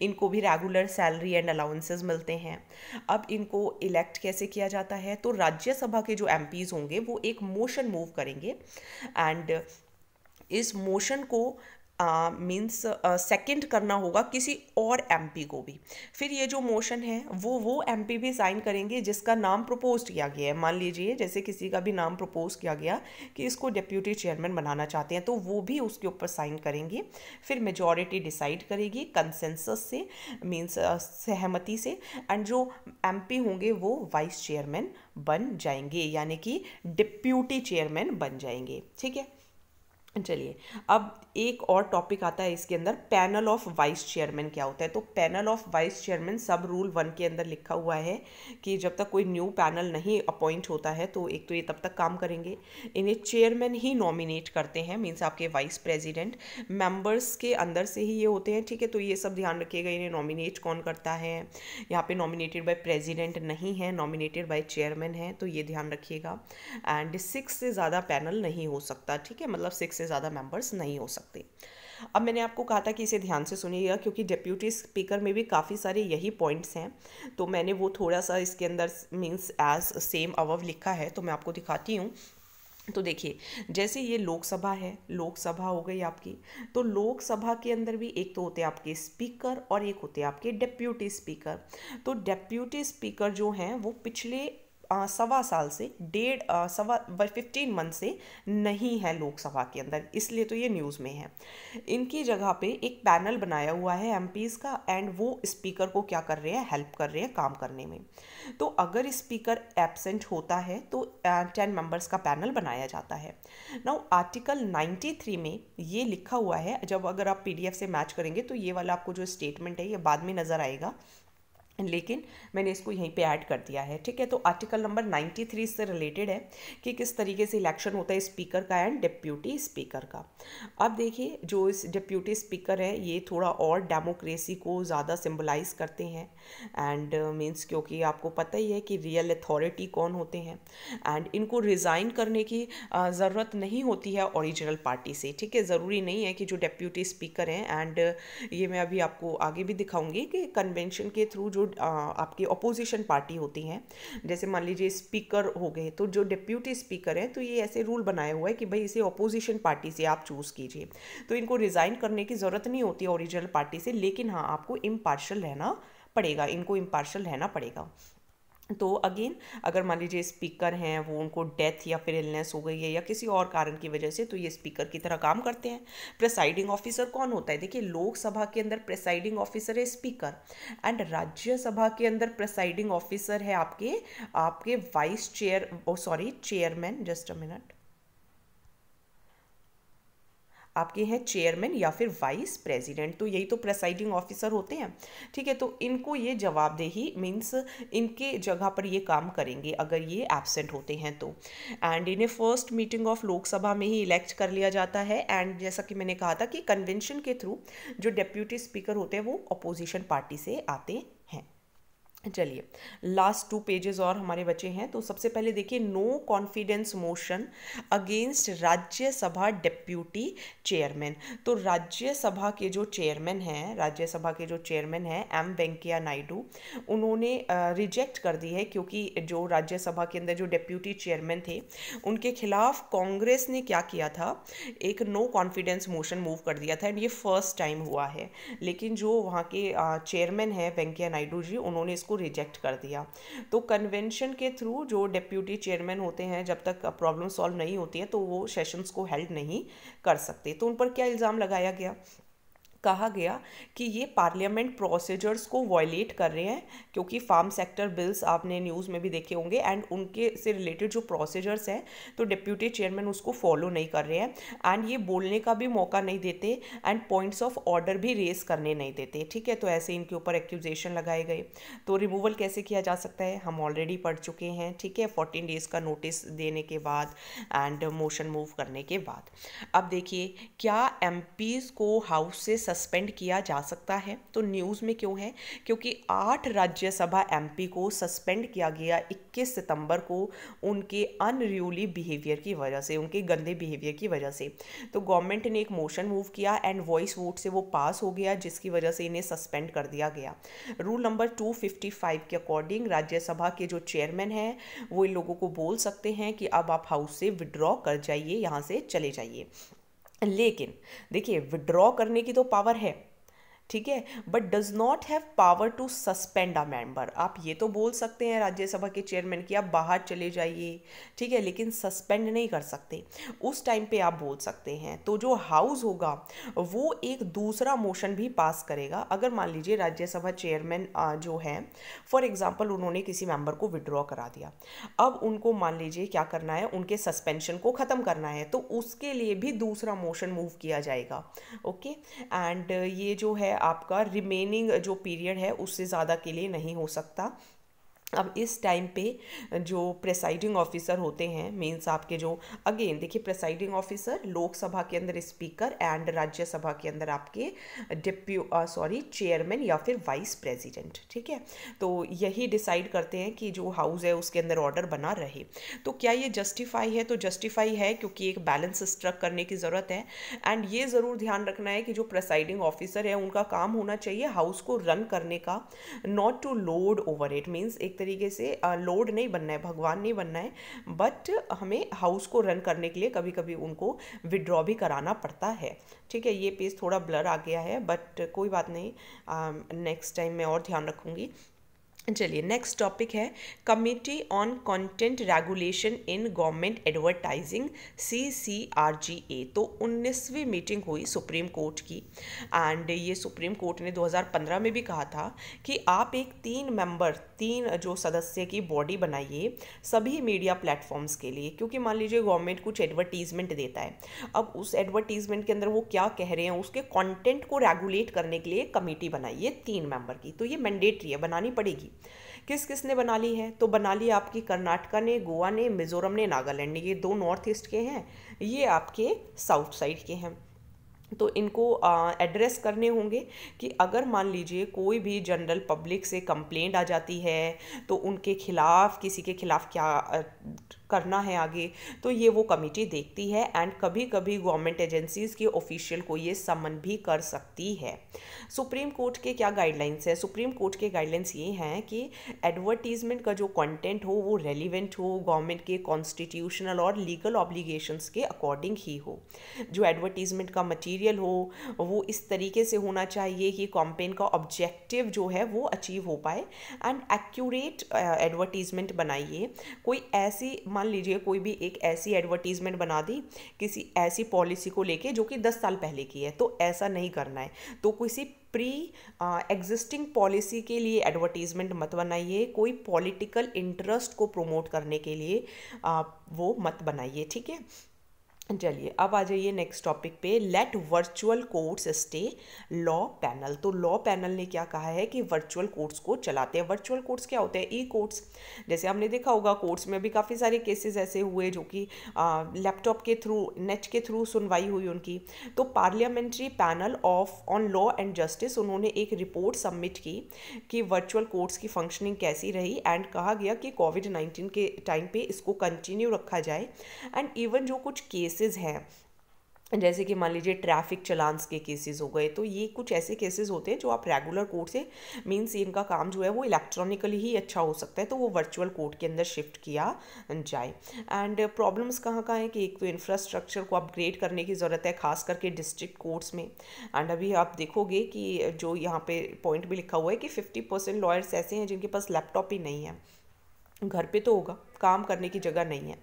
इनको भी रेगुलर सैलरी एंड अलाउंसेज मिलते हैं अब इनको इलेक्ट कैसे किया जाता है तो राज्यसभा के जो एम होंगे वो एक मोशन मूव करेंगे एंड इस मोशन को मीन्स सेकंड करना होगा किसी और एमपी को भी फिर ये जो मोशन है वो वो एमपी भी साइन करेंगे जिसका नाम प्रपोज किया गया है मान लीजिए जैसे किसी का भी नाम प्रपोज किया गया कि इसको डिप्यूटी चेयरमैन बनाना चाहते हैं तो वो भी उसके ऊपर साइन करेंगे फिर मेजॉरिटी डिसाइड करेगी कंसेंसस से मीन्स सहमति से एंड जो पी होंगे वो वाइस चेयरमैन बन जाएंगे यानी कि डिप्यूटी चेयरमैन बन जाएंगे ठीक है चलिए अब एक और टॉपिक आता है इसके अंदर पैनल ऑफ वाइस चेयरमैन क्या होता है तो panel of vice chairman sub rule one के अंदर लिखा हुआ है कि जब तक कोई न्यू पैनल नहीं अपॉइंट होता है तो एक तो ये तब तक काम करेंगे इन्हें चेयरमैन ही नॉमिनेट करते हैं मीन्स आपके वाइस प्रेजिडेंट मेम्बर्स के अंदर से ही ये होते हैं ठीक है तो ये सब ध्यान रखिएगा इन्हें नॉमिनेट कौन करता है यहाँ पर नॉमिनेटेड बाई प्रेजिडेंट नहीं है नॉमिनेटेड बाई चेयरमैन है तो ये ध्यान रखिएगा एंड सिक्स से ज़्यादा पैनल नहीं हो सकता ठीक है मतलब सिक्स से से ज़्यादा मेंबर्स नहीं हो सकते अब मैंने आपको कहा था कि इसे ध्यान से सुनिएगा क्योंकि डिप्यूटी स्पीकर में भी काफ़ी सारे यही पॉइंट्स हैं तो मैंने वो थोड़ा सा इसके अंदर मीन्स एज सेम अवव लिखा है तो मैं आपको दिखाती हूँ तो देखिए जैसे ये लोकसभा है लोकसभा हो गई आपकी तो लोकसभा के अंदर भी एक तो होते हैं आपके स्पीकर और एक होते हैं आपके डेप्यूटी स्पीकर तो डेप्यूटी स्पीकर जो हैं वो पिछले सवा साल से डेढ़ सवा फिफ्टीन मंथ से नहीं है लोकसभा के अंदर इसलिए तो ये न्यूज़ में है इनकी जगह पे एक पैनल बनाया हुआ है एम का एंड वो स्पीकर को क्या कर रहे हैं हेल्प कर रहे हैं काम करने में तो अगर स्पीकर एबसेंट होता है तो टेन मेंबर्स का पैनल बनाया जाता है नाउ आर्टिकल 93 में ये लिखा हुआ है जब अगर आप पी से मैच करेंगे तो ये वाला आपको जो स्टेटमेंट है ये बाद में नज़र आएगा लेकिन मैंने इसको यहीं पे ऐड कर दिया है ठीक है तो आर्टिकल नंबर 93 से रिलेटेड है कि किस तरीके से इलेक्शन होता है स्पीकर का एंड डिप्यूटी स्पीकर का अब देखिए जो इस डिप्यूटी स्पीकर है ये थोड़ा और डेमोक्रेसी को ज़्यादा सिम्बलाइज करते हैं एंड मीन्स uh, क्योंकि आपको पता ही है कि रियल अथॉरिटी कौन होते हैं एंड इनको रिज़ाइन करने की uh, ज़रूरत नहीं होती है ओरिजिनल पार्टी से ठीक है ज़रूरी नहीं है कि जो डिप्यूटी स्पीकर हैं एंड uh, ये मैं अभी आपको आगे भी दिखाऊंगी कि कन्वेंशन के थ्रू जो Uh, आपकी अपोजिशन पार्टी होती हैं जैसे मान लीजिए स्पीकर हो गए तो जो डिप्यूटी स्पीकर हैं तो ये ऐसे रूल बनाए हुआ है कि भाई इसे अपोजिशन पार्टी से आप चूज़ कीजिए तो इनको रिज़ाइन करने की ज़रूरत नहीं होती ओरिजिनल पार्टी से लेकिन हाँ आपको इम्पार्शल रहना पड़ेगा इनको इम्पार्शल रहना पड़ेगा तो अगेन अगर मान लीजिए स्पीकर हैं वो उनको डेथ या फिर इलनेस हो गई है या किसी और कारण की वजह से तो ये स्पीकर की तरह काम करते हैं प्रेसाइडिंग ऑफिसर कौन होता है देखिए लोकसभा के अंदर प्रेसाइडिंग ऑफिसर है स्पीकर एंड राज्यसभा के अंदर प्रेसाइडिंग ऑफिसर है आपके आपके vice chair sorry chairman just a minute आपके हैं चेयरमैन या फिर वाइस प्रेसिडेंट तो यही तो प्रेसाइडिंग ऑफिसर होते हैं ठीक है तो इनको ये जवाबदेही मीन्स इनके जगह पर ये काम करेंगे अगर ये एबसेंट होते हैं तो एंड इन्हें फर्स्ट मीटिंग ऑफ लोकसभा में ही इलेक्ट कर लिया जाता है एंड जैसा कि मैंने कहा था कि कन्वेंशन के थ्रू जो डेप्यूटी स्पीकर होते हैं वो अपोजिशन पार्टी से आते चलिए लास्ट टू पेजेस और हमारे बचे हैं तो सबसे पहले देखिए no confidence motion against Rajya Sabha deputy chairman तो राज्यसभा के जो चेयरमैन हैं राज्यसभा के जो चेयरमैन हैं एम वेंकैया नायडू उन्होंने रिजेक्ट कर दी है क्योंकि जो राज्यसभा के अंदर जो डिप्यूटी चेयरमैन थे उनके खिलाफ कांग्रेस ने क्या किया था एक नो कॉन्फिडेंस मोशन मूव कर दिया था एंड ये फर्स्ट टाइम हुआ है लेकिन जो वहाँ के चेयरमैन हैं वेंकैया नायडू जी उन्होंने इसको रिजेक्ट कर दिया तो कन्वेंशन के थ्रू जो डिप्यूटी चेयरमैन होते हैं जब तक प्रॉब्लम सॉल्व नहीं होती है तो वो सेशंस को हेल्ड नहीं कर सकते तो उन पर क्या इल्ज़ाम लगाया गया कहा गया कि ये पार्लियामेंट प्रोसीजर्स को वॉयलेट कर रहे हैं क्योंकि फार्म सेक्टर बिल्स आपने न्यूज़ में भी देखे होंगे एंड उनके से रिलेटेड जो प्रोसीजर्स हैं तो डिप्यूटी चेयरमैन उसको फॉलो नहीं कर रहे हैं एंड ये बोलने का भी मौका नहीं देते एंड पॉइंट्स ऑफ ऑर्डर भी रेस करने नहीं देते ठीक है तो ऐसे इनके ऊपर एक्यूजेशन लगाए गए तो रिमूवल कैसे किया जा सकता है हम ऑलरेडी पढ़ चुके हैं ठीक है फोर्टीन डेज़ का नोटिस देने के बाद एंड मोशन मूव करने के बाद अब देखिए क्या एम को हाउस से सस्पेंड किया जा सकता है तो न्यूज़ में क्यों है क्योंकि आठ राज्यसभा एमपी को सस्पेंड किया गया 21 सितंबर को उनके अनरूली बिहेवियर की वजह से उनके गंदे बिहेवियर की वजह से तो गवर्नमेंट ने एक मोशन मूव किया एंड वॉइस वोट से वो पास हो गया जिसकी वजह से इन्हें सस्पेंड कर दिया गया रूल नंबर टू के अकॉर्डिंग राज्यसभा के जो चेयरमैन हैं वो इन लोगों को बोल सकते हैं कि अब आप हाउस से विड्रॉ कर जाइए यहाँ से चले जाइए लेकिन देखिए विड्रॉ करने की तो पावर है ठीक है but does not have power to suspend a member आप ये तो बोल सकते हैं राज्यसभा के चेयरमैन की आप बाहर चले जाइए ठीक है लेकिन सस्पेंड नहीं कर सकते उस टाइम पे आप बोल सकते हैं तो जो हाउस होगा वो एक दूसरा मोशन भी पास करेगा अगर मान लीजिए राज्यसभा चेयरमैन जो है फॉर एग्जाम्पल उन्होंने किसी मेम्बर को विड्रॉ करा दिया अब उनको मान लीजिए क्या करना है उनके सस्पेंशन को ख़त्म करना है तो उसके लिए भी दूसरा मोशन मूव किया जाएगा ओके एंड ये जो है आपका रिमेनिंग जो पीरियड है उससे ज़्यादा के लिए नहीं हो सकता अब इस टाइम पे जो प्रेसाइडिंग ऑफिसर होते हैं मीन्स आपके जो अगेन देखिए प्रेसाइडिंग ऑफिसर लोकसभा के अंदर स्पीकर एंड राज्यसभा के अंदर आपके डिप्यू सॉरी चेयरमैन या फिर वाइस प्रेसिडेंट ठीक है तो यही डिसाइड करते हैं कि जो हाउस है उसके अंदर ऑर्डर बना रहे तो क्या ये जस्टिफाई है तो जस्टिफाई है क्योंकि एक बैलेंस स्ट्रक करने की ज़रूरत है एंड ये ज़रूर ध्यान रखना है कि जो प्रेसाइडिंग ऑफिसर है उनका काम होना चाहिए हाउस को रन करने का not to lord over it means एक तरीके से लोड नहीं बनना है भगवान नहीं बनना है बट हमें हाउस को रन करने के लिए कभी कभी उनको विड्रॉ भी कराना पड़ता है ठीक है ये पेज थोड़ा ब्लर आ गया है बट कोई बात नहीं नेक्स्ट टाइम मैं और ध्यान रखूँगी चलिए नेक्स्ट टॉपिक है committee on content regulation in government advertising C C R G A तो उन्नीसवीं मीटिंग हुई सुप्रीम कोर्ट की एंड ये सुप्रीम कोर्ट ने 2015 में भी कहा था कि आप एक तीन मेंबर तीन जो सदस्य की बॉडी बनाइए सभी मीडिया प्लेटफॉर्म्स के लिए क्योंकि मान लीजिए गवर्नमेंट कुछ एडवर्टीजमेंट देता है अब उस एडवर्टीजमेंट के अंदर वो क्या कह रहे हैं उसके कॉन्टेंट को रेगुलेट करने के लिए कमेटी बनाइए तीन मेंबर की तो ये मैंडेटरी है बनानी पड़ेगी किस किस ने बना ली है तो बना ली आपकी कर्नाटका ने गोवा ने मिजोरम ने नागालैंड ने ये दो नॉर्थ ईस्ट के हैं ये आपके साउथ साइड के हैं तो इनको एड्रेस करने होंगे कि अगर मान लीजिए कोई भी जनरल पब्लिक से कंप्लेंट आ जाती है तो उनके खिलाफ़ किसी के खिलाफ़ क्या करना है आगे तो ये वो कमेटी देखती है एंड कभी कभी गवर्नमेंट एजेंसीज़ के ऑफिशियल को ये समन भी कर सकती है सुप्रीम कोर्ट के क्या गाइडलाइंस है सुप्रीम कोर्ट के गाइडलाइंस ये हैं कि एडवर्टीज़मेंट का जो कंटेंट हो वो रेलिवेंट हो गवर्नमेंट के कॉन्स्टिट्यूशनल और लीगल ऑब्लिगेशंस के अकॉर्डिंग ही हो जो एडवर्टीज़मेंट का मटीरियल हो वो इस तरीके से होना चाहिए कि कॉम्पेन का ऑब्जेक्टिव जो है वो अचीव हो पाए एंड एक्यूरेट एडवर्टीज़मेंट बनाइए कोई ऐसी मान लीजिए कोई भी एक ऐसी एडवर्टीज़मेंट बना दी किसी ऐसी पॉलिसी को लेके जो कि दस साल पहले की है तो ऐसा नहीं करना है तो किसी प्री एग्जिस्टिंग पॉलिसी के लिए एडवर्टीज़मेंट मत बनाइए कोई पॉलिटिकल इंटरेस्ट को प्रोमोट करने के लिए आ, वो मत बनाइए ठीक है चलिए अब आ जाइए नेक्स्ट टॉपिक पे let virtual courts stay law panel तो लॉ पैनल ने क्या कहा है कि वर्चुअल कोर्ट्स को चलाते हैं वर्चुअल कोर्ट्स क्या होते हैं ई कोर्ट्स जैसे हमने देखा होगा कोर्ट्स में भी काफ़ी सारे केसेस ऐसे हुए जो कि लैपटॉप के थ्रू नेट के थ्रू सुनवाई हुई उनकी तो parliamentary panel of on law and justice उन्होंने एक रिपोर्ट सबमिट की कि वर्चुअल कोर्ट्स की फंक्शनिंग कैसी रही एंड कहा गया कि कोविड नाइन्टीन के टाइम पर इसको कंटिन्यू रखा जाए एंड इवन जो कुछ केस केसेस हैं जैसे कि मान लीजिए ट्रैफिक चलान्स के केसेस हो गए तो ये कुछ ऐसे केसेस होते हैं जो आप रेगुलर कोर्ट से मीन्स इनका काम जो है वो इलेक्ट्रॉनिकली ही अच्छा हो सकता है तो वो वर्चुअल कोर्ट के अंदर शिफ्ट किया जाए एंड प्रॉब्लम्स कहाँ कहाँ हैं कि एक तो इंफ्रास्ट्रक्चर को अपग्रेड करने की ज़रूरत है खास करके डिस्ट्रिक्ट कोर्ट्स में एंड अभी आप देखोगे कि जो यहाँ पर पॉइंट भी लिखा हुआ है कि फिफ्टी परसेंट लॉयर्स ऐसे हैं जिनके पास लैपटॉप ही नहीं है घर पे तो होगा काम करने की जगह नहीं है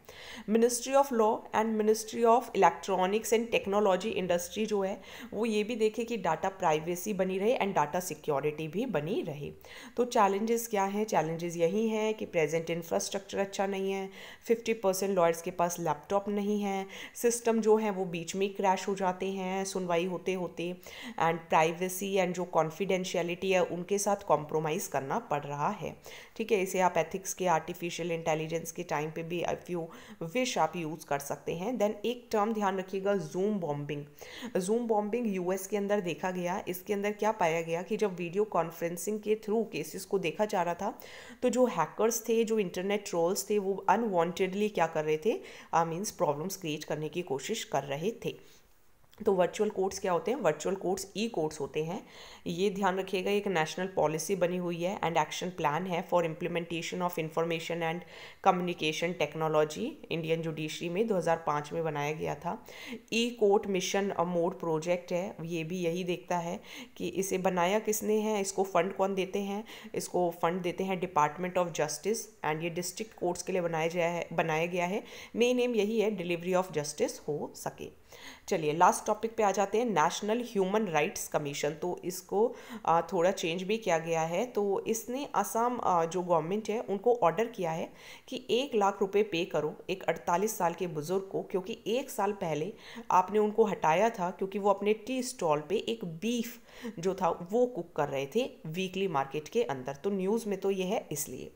ministry of law and ministry of electronics and technology industry जो है वो ये भी देखे कि डाटा प्राइवेसी बनी रहे एंड डाटा सिक्योरिटी भी बनी रहे तो चैलेंजेस क्या हैं चैलेंजेस यही हैं कि प्रेजेंट इंफ्रास्ट्रक्चर अच्छा नहीं है फिफ्टी परसेंट लॉयर्स के पास लैपटॉप नहीं है सिस्टम जो है वो बीच में क्रैश हो जाते हैं सुनवाई होते होते एंड प्राइवेसी एंड जो कॉन्फिडेंशियलिटी है उनके साथ कॉम्प्रोमाइज़ करना पड़ रहा है ठीक है इसे आप एथिक्स के आर्टिफिशियल इंटेलिजेंस के टाइम पे भी इफ़ यू विश आप यूज़ कर सकते हैं देन एक टर्म ध्यान रखिएगा zoom bombing zoom bombing US के अंदर देखा गया इसके अंदर क्या पाया गया कि जब वीडियो कॉन्फ्रेंसिंग के थ्रू केसेस को देखा जा रहा था तो जो हैकर्स थे जो इंटरनेट ट्रोल्स थे वो अनवॉन्टेडली क्या कर रहे थे मीन्स प्रॉब्लम्स क्रिएट करने की कोशिश कर रहे थे तो वर्चुअल कोर्ट्स क्या होते हैं वर्चुअल कोर्ट्स ई कोर्ट्स होते हैं ये ध्यान रखिएगा एक नेशनल पॉलिसी बनी हुई है एंड एक्शन प्लान है for implementation of information and communication technology Indian judiciary में 2005 में बनाया गया था e court mission mode project है ये भी यही देखता है कि इसे बनाया किसने है इसको फ़ंड कौन देते हैं इसको फ़ंड देते हैं डिपार्टमेंट ऑफ जस्टिस एंड ये डिस्ट्रिक्ट कोर्ट्स के लिए बनाया गया है बनाया गया है मेन एम यही है डिलीवरी ऑफ जस्टिस हो सके चलिए लास्ट टॉपिक पे आ जाते हैं नेशनल ह्यूमन राइट्स कमीशन तो इसको थोड़ा चेंज भी किया गया है तो इसने असम जो गवर्नमेंट है उनको ऑर्डर किया है कि एक लाख रुपए पे करो एक अड़तालीस साल के बुज़ुर्ग को क्योंकि एक साल पहले आपने उनको हटाया था क्योंकि वो अपने टी स्टॉल पे एक बीफ जो था वो कुक कर रहे थे वीकली मार्केट के अंदर तो न्यूज़ में तो ये है इसलिए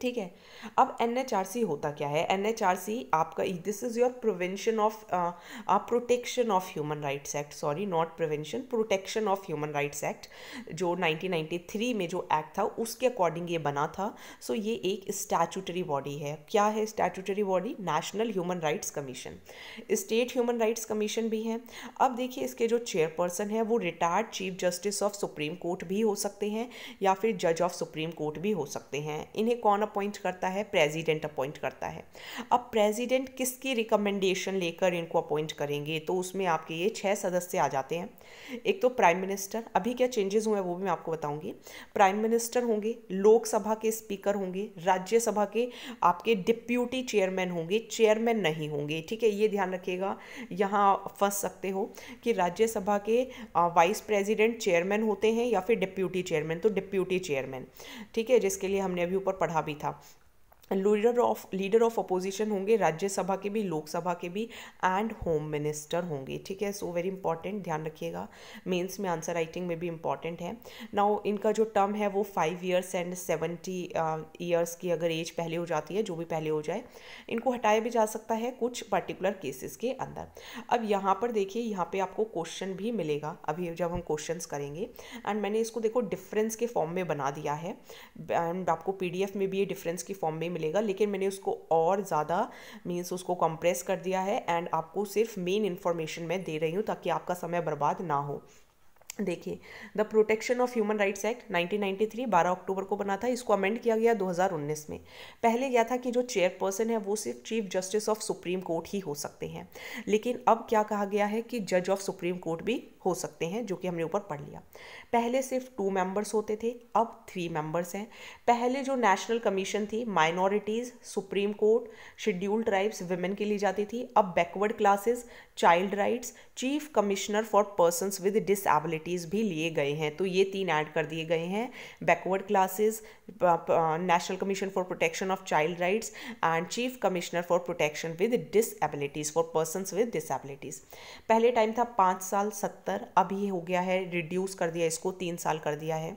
ठीक है अब एन एच आर सी होता क्या है एन एच आर सी आपका this is your prevention of protection of human rights act sorry not prevention protection of human rights act जो 1993 में जो एक्ट था उसके अकॉर्डिंग ये बना था सो so ये एक स्टैचूटरी बॉडी है क्या है statutory body national human rights commission state human rights commission भी हैं अब देखिए इसके जो चेयरपर्सन है वो retired chief justice of supreme court भी हो सकते हैं या फिर जज ऑफ सुप्रीम कोर्ट भी हो सकते हैं इन्हें कौन कौन अपॉइंट करता है प्रेसिडेंट अपॉइंट करता है अब प्रेसिडेंट किसकी रिकमेंडेशन लेकर इनको अपॉइंट करेंगे तो उसमें आपके ये छः सदस्य आ जाते हैं एक तो प्राइम मिनिस्टर अभी क्या चेंजेस हुए हैं वो भी मैं आपको बताऊंगी प्राइम मिनिस्टर होंगे लोकसभा के स्पीकर होंगे राज्यसभा के आपके डिप्यूटी चेयरमैन होंगे चेयरमैन नहीं होंगे ठीक है ये ध्यान रखिएगा यहाँ फंस सकते हो कि राज्यसभा के वाइस प्रेसिडेंट चेयरमैन होते हैं या फिर डिप्यूटी चेयरमैन तो डिप्यूटी चेयरमैन ठीक है जिसके लिए हमने अभी ऊपर पढ़ा e tal. Leader of leader of opposition होंगे राज्यसभा के भी लोकसभा के भी एंड होम मिनिस्टर होंगे ठीक है सो वेरी इंपॉर्टेंट ध्यान रखिएगा मेंस में आंसर राइटिंग में भी इंपॉर्टेंट है नाउ इनका जो टर्म है वो five years and seventy years की अगर एज पहले हो जाती है जो भी पहले हो जाए इनको हटाया भी जा सकता है कुछ पर्टिकुलर केसेस के अंदर अब यहाँ पर देखिए यहाँ पर आपको क्वेश्चन भी मिलेगा अभी जब हम क्वेश्चन करेंगे एंड मैंने इसको देखो डिफरेंस के फॉर्म में बना दिया है एंड आपको पी में भी ये डिफरेंस के फॉर्म में मिलेगा लेकिन मैंने उसको और ज़्यादा मीन्स उसको कंप्रेस कर दिया है एंड आपको सिर्फ मेन इन्फॉर्मेशन मैं दे रही हूँ ताकि आपका समय बर्बाद ना हो देखिए the protection of human rights act 1993 12 अक्टूबर को बना था इसको अमेंड किया गया 2019 में पहले यह था कि जो चेयरपर्सन है वो सिर्फ chief justice of supreme court ही हो सकते हैं लेकिन अब क्या कहा गया है कि जज ऑफ सुप्रीम कोर्ट भी हो सकते हैं जो कि हमने ऊपर पढ़ लिया पहले सिर्फ टू मेंबर्स होते थे अब थ्री मेंबर्स हैं पहले जो नेशनल कमीशन थी minorities supreme court scheduled tribes women के लिए जाती थी अब backward classes child rights chief commissioner for persons with disabilities भी लिए गए हैं तो ये तीन ऐड कर दिए गए हैं backward classes national commission for protection of child rights and chief commissioner for protection with disabilities for person with disabilities पहले टाइम था पाँच साल सत्तर अंदर अब ये हो गया है रिड्यूस कर दिया इसको तीन साल कर दिया है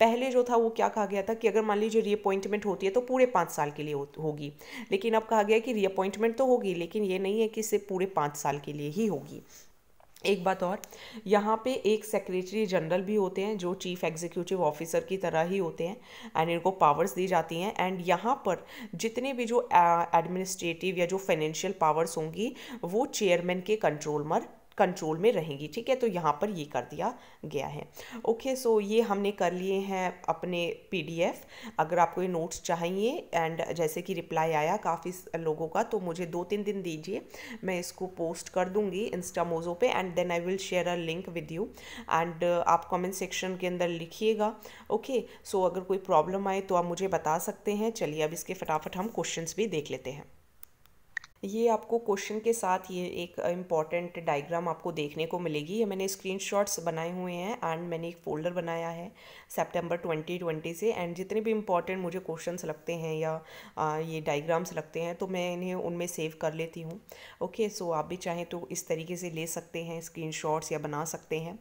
पहले जो था वो क्या कहा गया था कि अगर मान लीजिए रीअपॉइंटमेंट होती है तो पूरे पाँच साल के लिए होगी लेकिन अब कहा गया कि रीअपॉइंटमेंट तो होगी लेकिन ये नहीं है कि सिर्फ पूरे पाँच साल के लिए ही होगी एक बात और यहाँ पे एक सेक्रेटरी जनरल भी होते हैं जो चीफ एग्जीक्यूटिव ऑफिसर की तरह ही होते हैं एंड इनको पावर्स दी जाती हैं एंड यहाँ पर जितने भी जो एडमिनिस्ट्रेटिव या जो फाइनेंशियल पावर्स होंगी वो चेयरमैन के कंट्रोल में कंट्रोल में रहेंगी ठीक है तो यहाँ पर ये कर दिया गया है ओके सो ये हमने कर लिए हैं अपने पीडीएफ अगर आपको ये नोट्स चाहिए एंड जैसे कि रिप्लाई आया काफ़ी लोगों का तो मुझे दो तीन दिन दीजिए मैं इसको पोस्ट कर दूँगी इंस्टामोज़ो पे and then I will share a link with you and आप कमेंट सेक्शन के अंदर लिखिएगा ओके सो अगर कोई प्रॉब्लम आए तो आप मुझे बता सकते हैं चलिए अब इसके फटाफट हम क्वेश्चंस भी देख लेते हैं ये आपको क्वेश्चन के साथ ये एक इम्पॉर्टेंट डायग्राम आपको देखने को मिलेगी ये मैंने स्क्रीनशॉट्स बनाए हुए हैं एंड मैंने एक फ़ोल्डर बनाया है सितंबर 2020 से एंड जितने भी इम्पॉर्टेंट मुझे क्वेश्चंस लगते हैं या आ, ये डायग्राम्स लगते हैं तो मैं इन्हें उनमें सेव कर लेती हूँ ओके सो आप भी चाहें तो इस तरीके से ले सकते हैं स्क्रीन या बना सकते हैं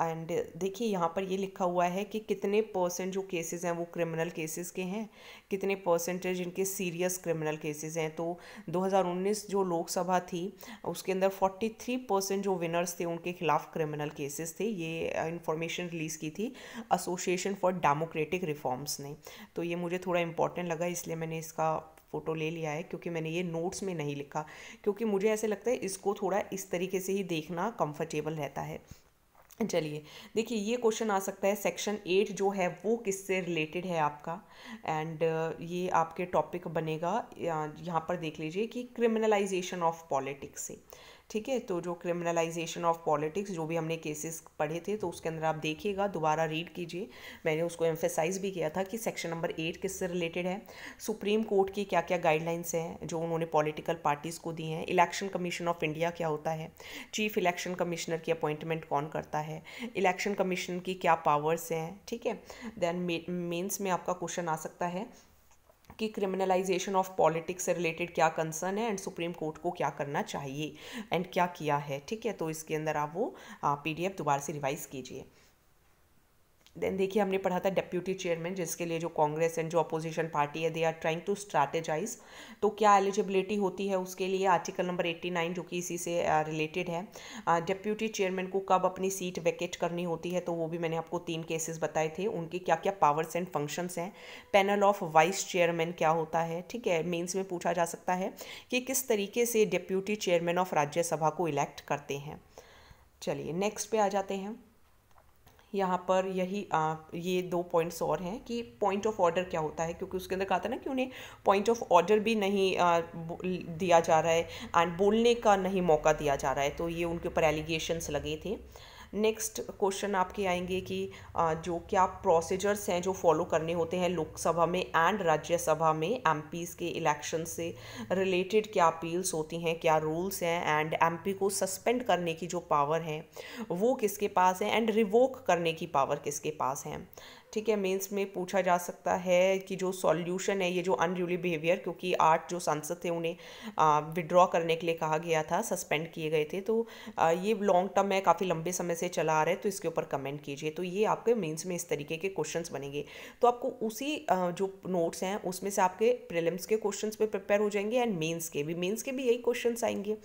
एंड देखिए यहाँ पर ये लिखा हुआ है कि कितने परसेंट जो केसेस हैं वो क्रिमिनल केसेस के हैं कितने परसेंटेज इनके सीरियस क्रिमिनल केसेस हैं तो 2019 जो लोकसभा थी उसके अंदर 43 परसेंट जो विनर्स थे उनके खिलाफ क्रिमिनल केसेस थे ये इंफॉर्मेशन रिलीज़ की थी एसोसिएशन फॉर डेमोक्रेटिक रिफॉर्म्स ने तो ये मुझे थोड़ा इंपॉर्टेंट लगा इसलिए मैंने इसका फ़ोटो ले लिया है क्योंकि मैंने ये नोट्स में नहीं लिखा क्योंकि मुझे ऐसे लगता है इसको थोड़ा इस तरीके से ही देखना कम्फर्टेबल रहता है चलिए देखिए ये क्वेश्चन आ सकता है सेक्शन एट जो है वो किससे रिलेटेड है आपका एंड uh, ये आपके टॉपिक बनेगा यहाँ पर देख लीजिए कि क्रिमिनलाइजेशन ऑफ पॉलिटिक्स से ठीक है तो जो क्रिमिनलाइजेशन ऑफ पॉलिटिक्स जो भी हमने केसेस पढ़े थे तो उसके अंदर आप देखिएगा दोबारा रीड कीजिए मैंने उसको एम्फेसाइज भी किया था कि सेक्शन नंबर एट किससे रिलेटेड है सुप्रीम कोर्ट की क्या क्या गाइडलाइंस हैं जो उन्होंने पॉलिटिकल पार्टीज़ को दी हैं इलेक्शन कमीशन ऑफ इंडिया क्या होता है चीफ इलेक्शन कमिश्नर की अपॉइंटमेंट कौन करता है इलेक्शन कमीशन की क्या पावर्स हैं ठीक है देन मेन्स में आपका क्वेश्चन आ सकता है कि क्रिमिनलाइजेशन ऑफ पॉलिटिक्स से रिलेटेड क्या कंसर्न है एंड सुप्रीम कोर्ट को क्या करना चाहिए एंड क्या किया है ठीक है तो इसके अंदर आप वो पी डी दोबारा से रिवाइज़ कीजिए देन देखिए हमने पढ़ा था डेप्यूटी चेयरमैन जिसके लिए जो कांग्रेस एंड जो अपोजिशन पार्टी है they are trying to strategise तो क्या एलिजिबिलिटी होती है उसके लिए आर्टिकल नंबर 89 जो कि इसी से रिलेटेड है डेप्यूटी चेयरमैन को कब अपनी सीट वैकेट करनी होती है तो वो भी मैंने आपको तीन केसेस बताए थे उनके क्या क्या पावर्स एंड फंक्शंस हैं पैनल ऑफ वाइस चेयरमैन क्या होता है ठीक है मीन्स में पूछा जा सकता है कि किस तरीके से डेप्यूटी चेयरमैन ऑफ राज्यसभा को इलेक्ट करते हैं चलिए नेक्स्ट पे आ जाते हैं यहाँ पर यही आ, ये दो पॉइंट्स और हैं कि पॉइंट ऑफ ऑर्डर क्या होता है क्योंकि उसके अंदर कहा था ना कि उन्हें पॉइंट ऑफ ऑर्डर भी नहीं आ, दिया जा रहा है एंड बोलने का नहीं मौका दिया जा रहा है तो ये उनके ऊपर एलिगेशंस लगे थे नेक्स्ट क्वेश्चन आपके आएंगे कि जो क्या प्रोसीजर्स हैं जो फॉलो करने होते हैं लोकसभा में एंड राज्यसभा में एम के इलेक्शन से रिलेटेड क्या अपील्स होती हैं क्या रूल्स हैं एंड एम को सस्पेंड करने की जो पावर है वो किसके पास है एंड रिवोक करने की पावर किसके पास है ठीक है मेंस में पूछा जा सकता है कि जो सॉल्यूशन है ये जो अनरूली बिहेवियर क्योंकि आठ जो सांसद थे उन्हें विड्रॉ करने के लिए कहा गया था सस्पेंड किए गए थे तो आ, ये लॉन्ग टर्म है काफ़ी लंबे समय से चला आ रहा है तो इसके ऊपर कमेंट कीजिए तो ये आपके मेंस में इस तरीके के क्वेश्चंस बनेंगे तो आपको उसी आ, जो नोट्स हैं उसमें से आपके प्रिलिम्स के क्वेश्चन भी प्रिपेयर हो जाएंगे एंड मेन्स के भी मेन्स के भी यही क्वेश्चन आएंगे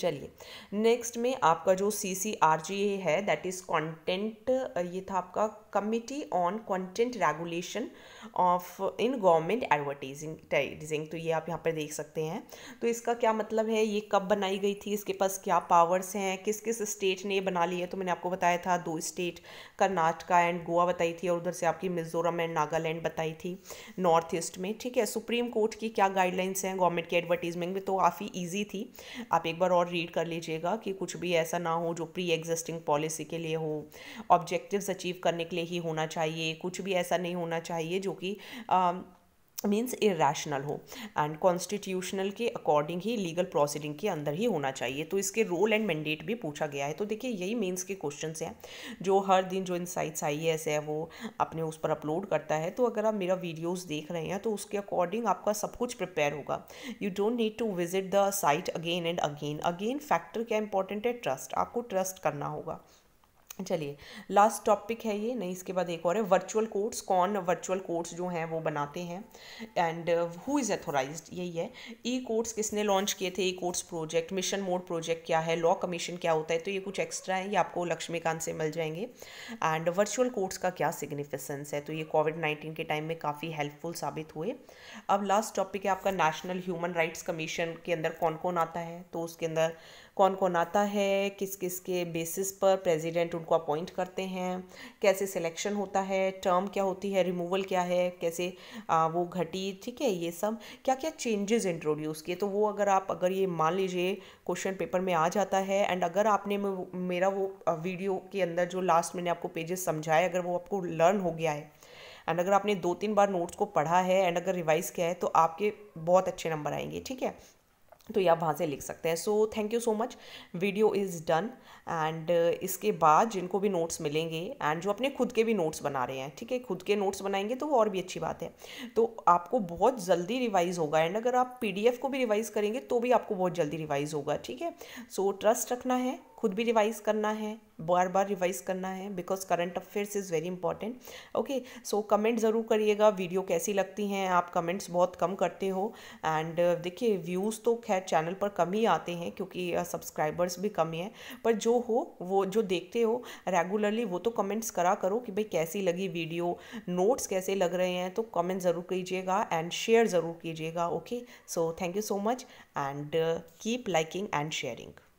चलिए नेक्स्ट में आपका जो सी सी आर जी है दैट इज़ कॉन्टेंट ये था आपका committee on content regulation of in government advertising तो ये आप यहाँ पर देख सकते हैं तो इसका क्या मतलब है ये कब बनाई गई थी इसके पास क्या पावर्स हैं किस किस स्टेट ने बना लिया है तो मैंने आपको बताया था दो स्टेट कर्नाटका एंड गोवा बताई थी और उधर से आपकी मिजोरम एंड नागालैंड बताई थी नॉर्थ ईस्ट में ठीक है सुप्रीम कोर्ट की क्या गाइडलाइंस हैं गवर्नमेंट की एडवर्टीजमेंट में तो काफ़ी ईजी थी आप एक बार और रीड कर लीजिएगा कि कुछ भी ऐसा ना हो जो प्री एग्जिस्टिंग पॉलिसी के लिए हो ऑब्जेक्टिव अचीव करने के लिए नहीं होना चाहिए कुछ भी ऐसा नहीं होना चाहिए जो कि मीन्स इेशनल हो एंड कॉन्स्टिट्यूशनल के अकॉर्डिंग ही लीगल प्रोसीडिंग के अंदर ही होना चाहिए तो इसके रोल एंड मैंडेट भी पूछा गया है तो देखिए यही मीन्स के क्वेश्चन हैं जो हर दिन जो इनसाइट्स आई एस है वो अपने उस पर अपलोड करता है तो अगर आप मेरा वीडियोज देख रहे हैं तो उसके अकॉर्डिंग आपका सब कुछ प्रिपेयर होगा you don't need to visit the site again and again again factor क्या इंपॉर्टेंट है ट्रस्ट आपको ट्रस्ट करना होगा चलिए लास्ट टॉपिक है ये नहीं इसके बाद एक और है वर्चुअल कोर्ट्स कौन वर्चुअल कोर्ट्स जो हैं वो बनाते हैं एंड हु इज़ एथोराइज यही है ई कोर्ट्स किसने लॉन्च किए थे e courts project mission mode project क्या है लॉ कमीशन क्या होता है तो ये कुछ एक्स्ट्रा है ये आपको लक्ष्मीकांत से मिल जाएंगे एंड वर्चुअल कोर्ट्स का क्या सिग्निफिकेंस है तो ये कोविड नाइन्टीन के टाइम में काफ़ी हेल्पफुल साबित हुए अब लास्ट टॉपिक है आपका नेशनल ह्यूमन राइट्स कमीशन के अंदर कौन कौन आता है तो उसके अंदर कौन कौन आता है किस किस के बेसिस पर प्रेसिडेंट उनको अपॉइंट करते हैं कैसे सिलेक्शन होता है टर्म क्या होती है रिमूवल क्या है कैसे आ, वो घटी ठीक है ये सब क्या क्या चेंजेस इंट्रोड्यूस किए तो वो अगर आप अगर ये मान लीजिए क्वेश्चन पेपर में आ जाता है एंड अगर आपने मेरा वो वीडियो के अंदर जो लास्ट मैंने आपको पेजेस समझाए अगर वो आपको लर्न हो गया है एंड अगर आपने दो तीन बार नोट्स को पढ़ा है एंड अगर रिवाइज़ किया है तो आपके बहुत अच्छे नंबर आएंगे ठीक है तो ये आप वहाँ से लिख सकते हैं so thank you so much video is done and इसके बाद जिनको भी नोट्स मिलेंगे एंड जो अपने खुद के भी नोट्स बना रहे हैं ठीक है खुद के नोट्स बनाएंगे तो वो और भी अच्छी बात है तो आपको बहुत जल्दी रिवाइज़ होगा एंड अगर आप पी को भी रिवाइज़ करेंगे तो भी आपको बहुत जल्दी रिवाइज़ होगा ठीक है सो so, ट्रस्ट रखना है खुद भी रिवाइज़ करना है बार बार रिवाइज़ करना है because current affairs is very important okay so comment ज़रूर करिएगा वीडियो कैसी लगती हैं आप कमेंट्स बहुत कम करते हो एंड uh, देखिए व्यूज़ तो खैर चैनल पर कम ही आते हैं क्योंकि सब्सक्राइबर्स uh, भी कम ही हैं पर जो हो वो जो देखते हो रेगुलरली वो तो कमेंट्स करा करो कि भाई कैसी लगी वीडियो नोट्स कैसे लग रहे हैं तो कमेंट ज़रूर कीजिएगा एंड शेयर ज़रूर कीजिएगा okay so thank you so much and keep liking and sharing